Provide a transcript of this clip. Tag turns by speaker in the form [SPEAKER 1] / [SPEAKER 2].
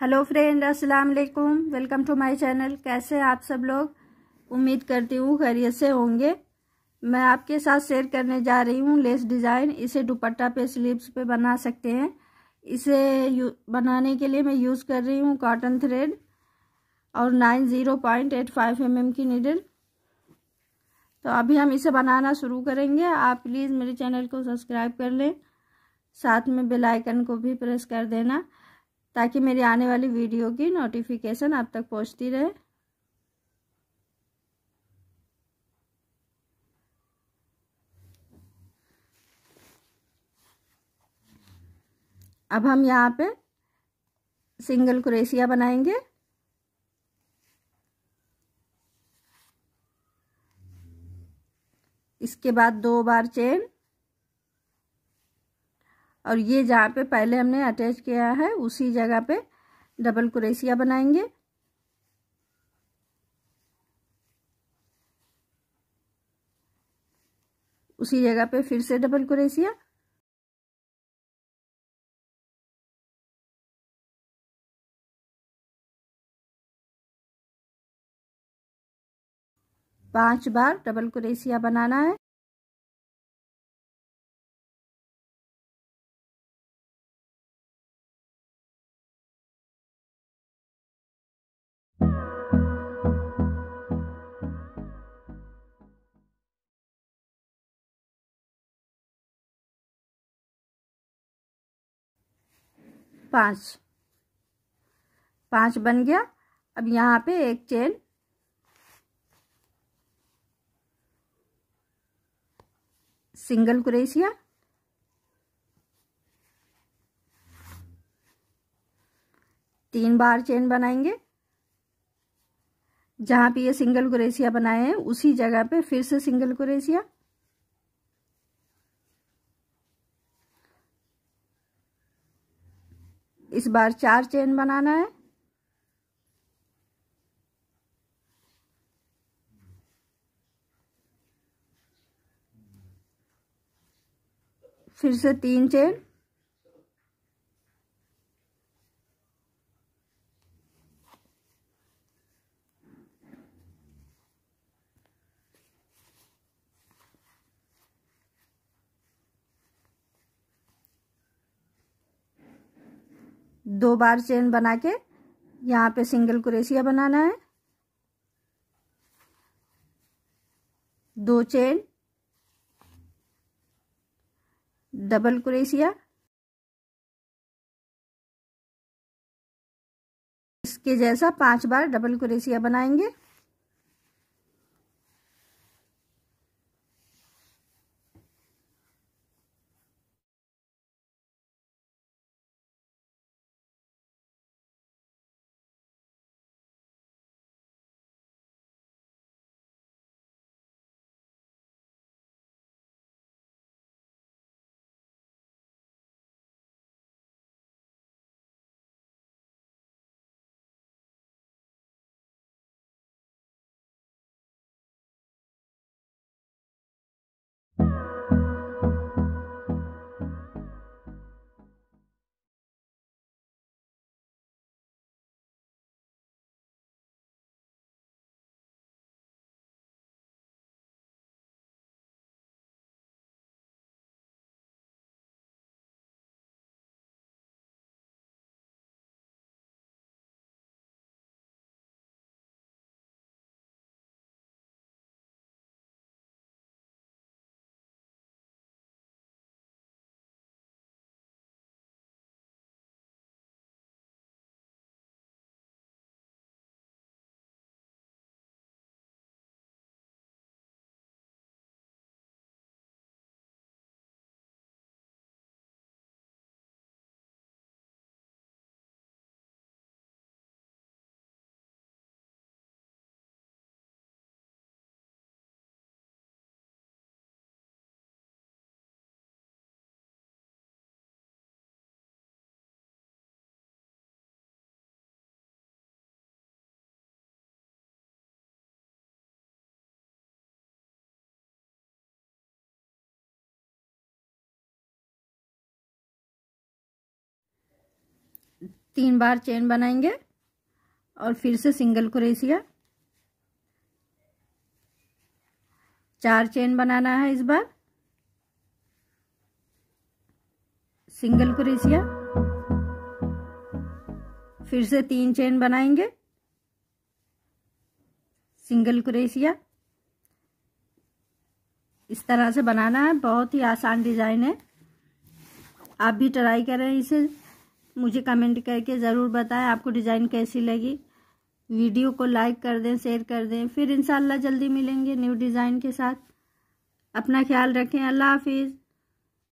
[SPEAKER 1] hello friend अस्सलाम वालेकुम welcome to my channel कैसे आप सब लोग उम्मीद करती हूँ खैरियत से होंगे मैं आपके साथ शेयर करने जा रही हूँ लेस डिज़ाइन इसे दुपट्टा पे स्लीव्स पे बना सकते हैं इसे बनाने के लिए मैं यूज़ कर रही हूँ कॉटन थ्रेड और nine zero point eight five M M की नीडल तो अभी हम इसे बनाना शुरू करेंगे आप प्लीज़ मेरे चैनल को सब्सक्राइब कर लें साथ में बेल आइकन को भी प्रेस कर देना ताकि मेरी आने वाली वीडियो की नोटिफिकेशन आप तक पहुंचती रहे अब हम यहाँ पे सिंगल क्रेसिया बनाएंगे इसके बाद दो बार चेन और ये जहाँ पे पहले हमने अटैच किया है उसी जगह पे डबल कुरेसिया बनाएंगे उसी जगह पे फिर से डबल क्रेसिया पांच बार डबल कुरेसिया बनाना है पाँच पाँच बन गया अब यहाँ पे एक चेन सिंगल क्रेशिया तीन बार चेन बनाएंगे जहाँ पे ये सिंगल क्रेशिया बनाए हैं उसी जगह पे फिर से सिंगल क्रेशिया इस बार चार चेन बनाना है फिर से तीन चेन दो बार चेन बना के यहाँ पे सिंगल क्रेशिया बनाना है दो चेन डबल क्रेशिया इसके जैसा पांच बार डबल क्रेशिया बनाएंगे तीन बार चेन बनाएंगे और फिर से सिंगल क्रेशिया चार चेन बनाना है इस बार सिंगल क्रेशिया फिर से तीन चेन बनाएंगे सिंगल क्रेशिया इस तरह से बनाना है बहुत ही आसान डिजाइन है आप भी ट्राई करें इसे मुझे कमेंट करके ज़रूर बताएं आपको डिज़ाइन कैसी लगी वीडियो को लाइक कर दें शेयर कर दें फिर इंशाल्लाह जल्दी मिलेंगे न्यू डिज़ाइन के साथ अपना ख्याल रखें अल्लाह हाफिज़